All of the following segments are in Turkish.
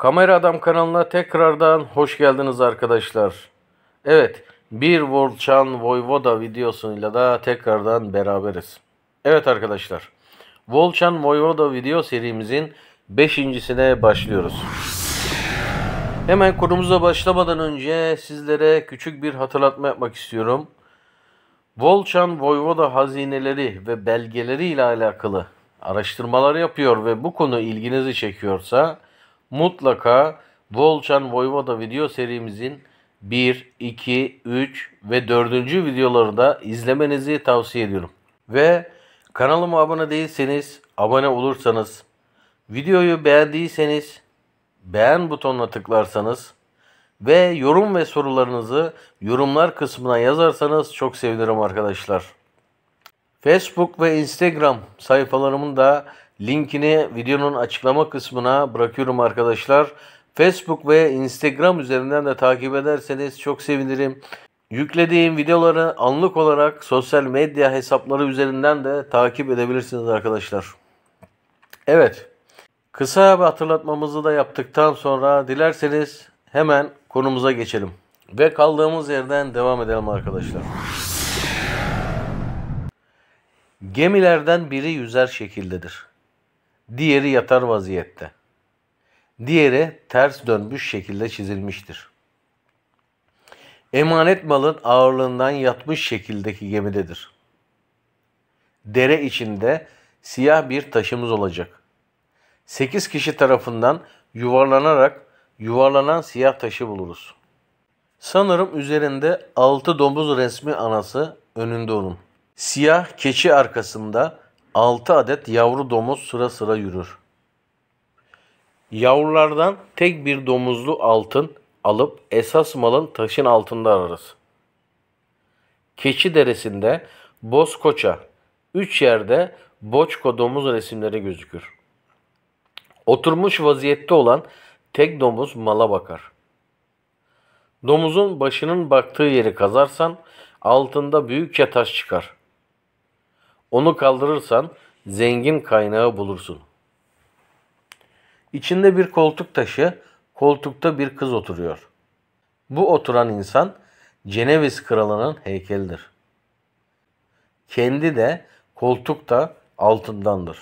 Kamera Adam kanalına tekrardan hoş geldiniz arkadaşlar. Evet, bir Volçan Voyvoda videosuyla da tekrardan beraberiz. Evet arkadaşlar, Volçan Voyvoda video serimizin 5.sine başlıyoruz. Hemen konumuza başlamadan önce sizlere küçük bir hatırlatma yapmak istiyorum. Volçan Voyvoda hazineleri ve belgeleri ile alakalı araştırmalar yapıyor ve bu konu ilginizi çekiyorsa mutlaka Volchan Voyvoda video serimizin 1, 2, 3 ve 4. videoları da izlemenizi tavsiye ediyorum. Ve kanalıma abone değilseniz, abone olursanız, videoyu beğendiyseniz beğen butonuna tıklarsanız ve yorum ve sorularınızı yorumlar kısmına yazarsanız çok sevinirim arkadaşlar. Facebook ve Instagram sayfalarımın da Linkini videonun açıklama kısmına bırakıyorum arkadaşlar. Facebook ve Instagram üzerinden de takip ederseniz çok sevinirim. Yüklediğim videoları anlık olarak sosyal medya hesapları üzerinden de takip edebilirsiniz arkadaşlar. Evet. Kısa bir hatırlatmamızı da yaptıktan sonra dilerseniz hemen konumuza geçelim. Ve kaldığımız yerden devam edelim arkadaşlar. Gemilerden biri yüzer şekildedir. Diğeri yatar vaziyette. Diğeri ters dönmüş şekilde çizilmiştir. Emanet malın ağırlığından yatmış şekildeki gemidedir. Dere içinde siyah bir taşımız olacak. Sekiz kişi tarafından yuvarlanarak yuvarlanan siyah taşı buluruz. Sanırım üzerinde altı domuz resmi anası önünde onun. Siyah keçi arkasında 6 adet yavru domuz sıra sıra yürür. Yavrulardan tek bir domuzlu altın alıp esas malın taşın altında ararız. Keçi deresinde Bozkoça, üç yerde Boçko domuz resimleri gözükür. Oturmuş vaziyette olan tek domuz mala bakar. Domuzun başının baktığı yeri kazarsan altında büyükçe taş çıkar.'' Onu kaldırırsan zengin kaynağı bulursun. İçinde bir koltuk taşı, koltukta bir kız oturuyor. Bu oturan insan Ceneviz kralının heykeldir. Kendi de koltuk da altındandır.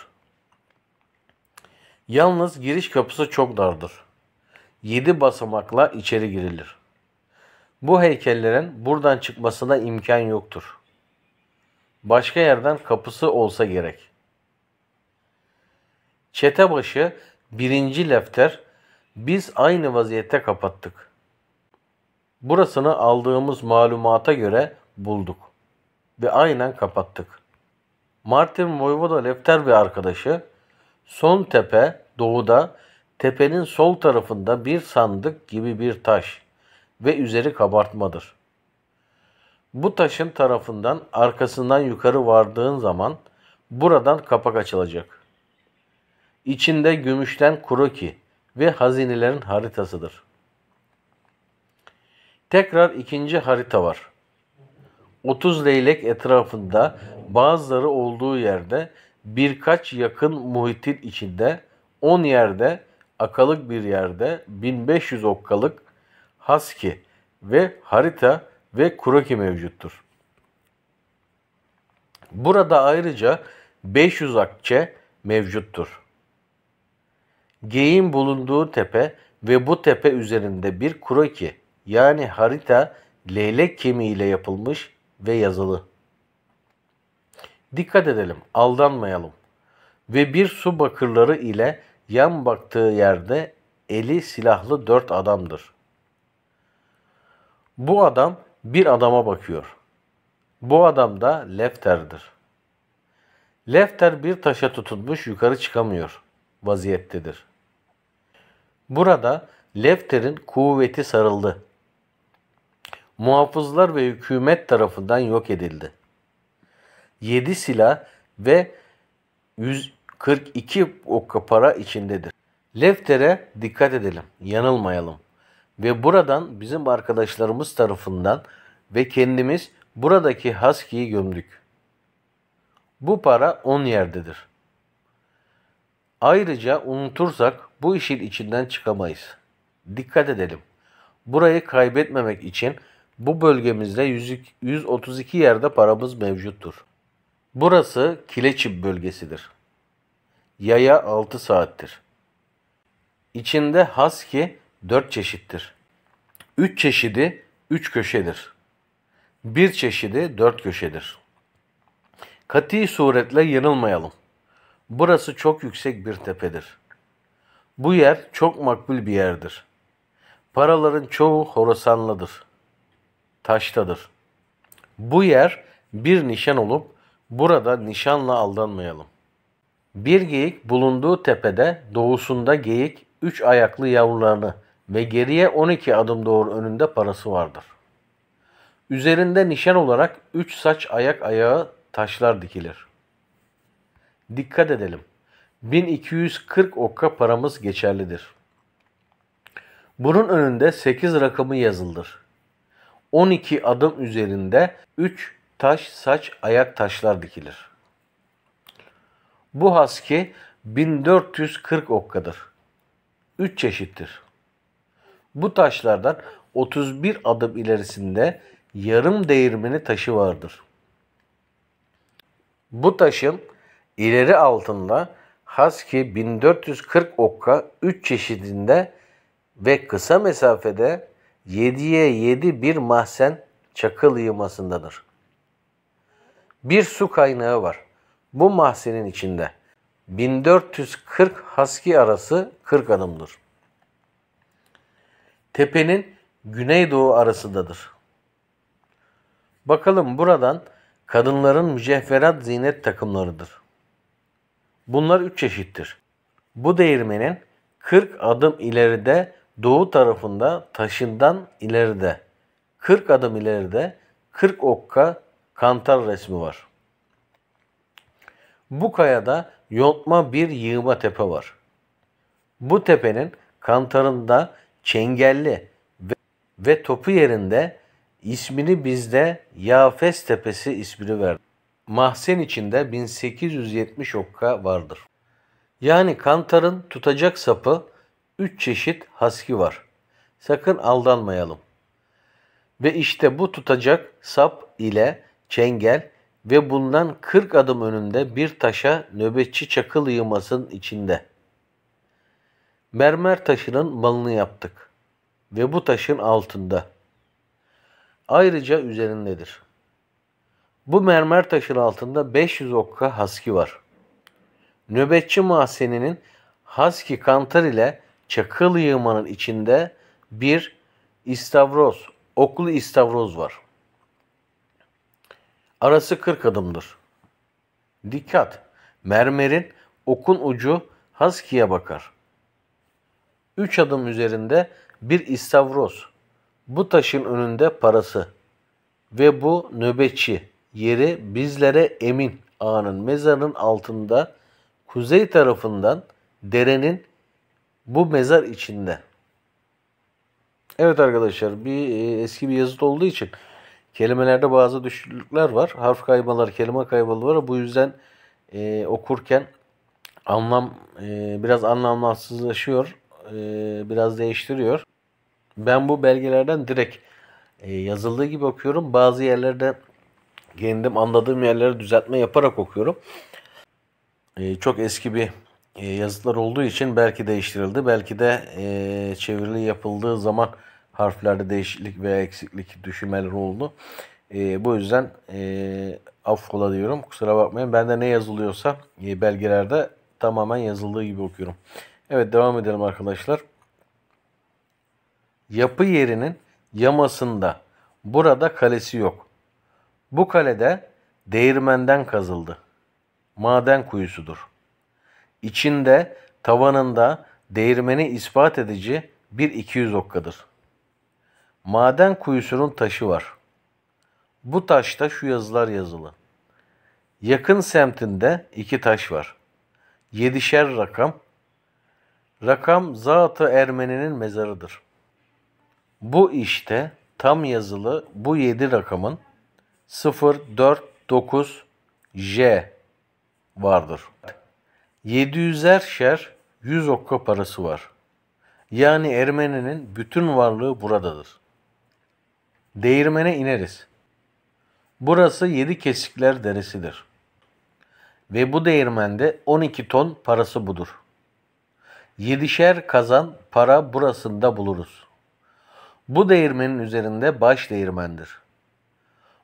Yalnız giriş kapısı çok dardır. Yedi basamakla içeri girilir. Bu heykellerin buradan çıkmasına imkan yoktur başka yerden kapısı olsa gerek. Çetebaşı başı birinci lefter biz aynı vaziyette kapattık. Burasını aldığımız malumata göre bulduk ve aynen kapattık. Martin Voivoda Lefter ve arkadaşı son tepe doğuda tepenin sol tarafında bir sandık gibi bir taş ve üzeri kabartmadır. Bu taşın tarafından arkasından yukarı vardığın zaman buradan kapak açılacak. İçinde gümüşten kuroki ve hazinelerin haritasıdır. Tekrar ikinci harita var. 30 leylek etrafında bazıları olduğu yerde birkaç yakın muhitin içinde 10 yerde akalık bir yerde 1500 okkalık haski ve harita ve Kuraki mevcuttur. Burada ayrıca 500 akçe mevcuttur. Geyin bulunduğu tepe ve bu tepe üzerinde bir kroki yani harita leylek kemiğiyle yapılmış ve yazılı. Dikkat edelim, aldanmayalım. Ve bir su bakırları ile yan baktığı yerde eli silahlı dört adamdır. Bu adam bir adama bakıyor. Bu adam da Lefter'dir. Lefter bir taşa tutunmuş yukarı çıkamıyor vaziyettedir. Burada Lefter'in kuvveti sarıldı. Muhafızlar ve hükümet tarafından yok edildi. 7 silah ve 142 okka para içindedir. Lefter'e dikkat edelim, yanılmayalım. Ve buradan bizim arkadaşlarımız tarafından ve kendimiz buradaki Husky'yi gömdük. Bu para on yerdedir. Ayrıca unutursak bu işin içinden çıkamayız. Dikkat edelim. Burayı kaybetmemek için bu bölgemizde 132 yerde paramız mevcuttur. Burası Kileçip bölgesidir. Yaya 6 saattir. İçinde Haski dört çeşittir. Üç çeşidi üç köşedir. Bir çeşidi dört köşedir. Kati suretle yanılmayalım. Burası çok yüksek bir tepedir. Bu yer çok makbul bir yerdir. Paraların çoğu Horasanlıdır. Taştadır. Bu yer bir nişan olup burada nişanla aldanmayalım. Bir geyik bulunduğu tepede doğusunda geyik üç ayaklı yavrularını ve geriye 12 adım doğru önünde parası vardır. Üzerinde nişan olarak 3 saç ayak ayağı taşlar dikilir. Dikkat edelim. 1240 okka paramız geçerlidir. Bunun önünde 8 rakamı yazıldır. 12 adım üzerinde 3 taş saç ayak taşlar dikilir. Bu haski 1440 okkadır. 3 çeşittir. Bu taşlardan 31 adım ilerisinde yarım değirmeni taşı vardır. Bu taşın ileri altında Haski 1440 okka 3 çeşidinde ve kısa mesafede 7'ye 7 bir mahzen çakıl yığmasındadır. Bir su kaynağı var. Bu mahzenin içinde 1440 haski arası 40 adımdır tepenin güneydoğu arasındadır. Bakalım buradan kadınların mücevherat zinet takımlarıdır. Bunlar üç çeşittir. Bu değirmenin 40 adım ileride doğu tarafında taşından ileride 40 adım ileride 40 okka kantar resmi var. Bu kayada yontma bir yığma tepe var. Bu tepenin kantarında çengelli ve, ve topu yerinde ismini bizde Yafes Tepesi ismini verdi. Mahzen içinde 1870 okka vardır. Yani kantarın tutacak sapı 3 çeşit haski var. Sakın aldanmayalım. Ve işte bu tutacak sap ile çengel ve bundan 40 adım önünde bir taşa nöbetçi çakıl yığmasının içinde mermer taşının balını yaptık ve bu taşın altında. Ayrıca üzerindedir. Bu mermer taşın altında 500 okka haski var. Nöbetçi mahzeninin haski kantar ile çakıl yığmanın içinde bir istavroz, oklu istavroz var. Arası 40 adımdır. Dikkat! Mermerin okun ucu haskiye bakar.'' Üç adım üzerinde bir istavroz. Bu taşın önünde parası. Ve bu nöbetçi yeri bizlere Emin Ağa'nın mezarının altında kuzey tarafından derenin bu mezar içinde. Evet arkadaşlar bir e, eski bir yazıt olduğu için kelimelerde bazı düşüklükler var. Harf kaymaları, kelime kaymaları var. Bu yüzden e, okurken anlam e, biraz anlamsızlaşıyor. E, biraz değiştiriyor. Ben bu belgelerden direkt e, yazıldığı gibi okuyorum. Bazı yerlerde kendim anladığım yerleri düzeltme yaparak okuyorum. E, çok eski bir yazıtlar olduğu için belki değiştirildi. Belki de çevrili yapıldığı zaman harflerde değişiklik veya eksiklik düşümeleri oldu. bu yüzden e, affola diyorum. Kusura bakmayın. Ben de ne yazılıyorsa belgelerde tamamen yazıldığı gibi okuyorum. Evet devam edelim arkadaşlar. Yapı yerinin yamasında burada kalesi yok. Bu kalede değirmenden kazıldı. Maden kuyusudur. İçinde tavanında değirmeni ispat edici bir 200 okkadır. Maden kuyusunun taşı var. Bu taşta şu yazılar yazılı. Yakın semtinde iki taş var. Yedişer rakam rakam zatı Ermeni'nin mezarıdır. Bu işte tam yazılı bu yedi rakamın 0409 J vardır. 700'er şer 100 okka parası var. Yani Ermeni'nin bütün varlığı buradadır. Değirmene ineriz. Burası yedi kesikler deresidir. Ve bu değirmende 12 ton parası budur.'' Yedişer kazan para burasında buluruz. Bu değirmenin üzerinde baş değirmendir.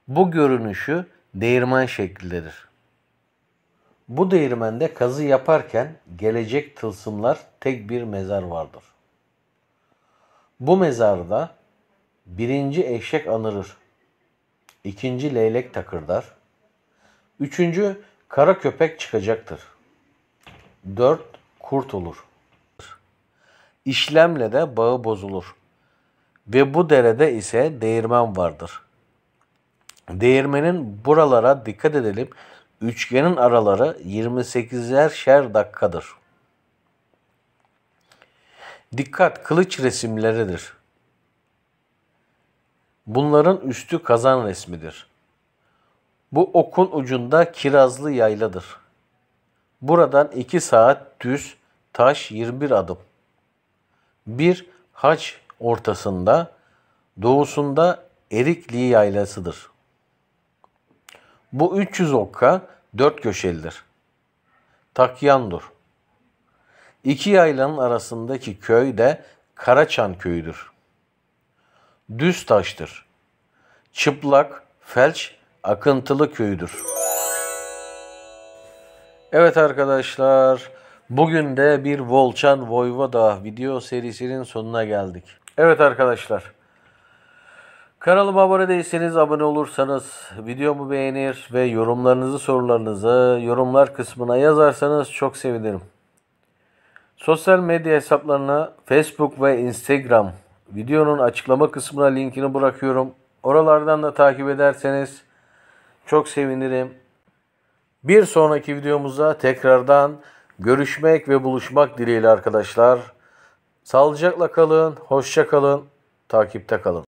Bu görünüşü değirmen şeklindedir. Bu değirmende kazı yaparken gelecek tılsımlar tek bir mezar vardır. Bu mezarda birinci eşek anırır, ikinci leylek takırdar, üçüncü kara köpek çıkacaktır. Dört kurt olur.'' işlemle de bağı bozulur. Ve bu derede ise değirmen vardır. Değirmenin buralara dikkat edelim. Üçgenin araları 28'er şer dakikadır. Dikkat kılıç resimleridir. Bunların üstü kazan resmidir. Bu okun ucunda kirazlı yayladır. Buradan 2 saat düz taş 21 adım. Bir haç ortasında, doğusunda Erikli yaylasıdır. Bu 300 okka dört köşelidir. Takyandur. İki yaylanın arasındaki köy de Karaçan köyüdür. Düz taştır. Çıplak, felç, akıntılı köyüdür. Evet arkadaşlar, Bugün de bir Volçan Voyvoda video serisinin sonuna geldik. Evet arkadaşlar. Kanalıma abone değilseniz abone olursanız, videomu beğenir ve yorumlarınızı, sorularınızı yorumlar kısmına yazarsanız çok sevinirim. Sosyal medya hesaplarına Facebook ve Instagram videonun açıklama kısmına linkini bırakıyorum. Oralardan da takip ederseniz çok sevinirim. Bir sonraki videomuzda tekrardan görüşmek ve buluşmak dileğiyle arkadaşlar. Sağlıcakla kalın, hoşça kalın, takipte kalın.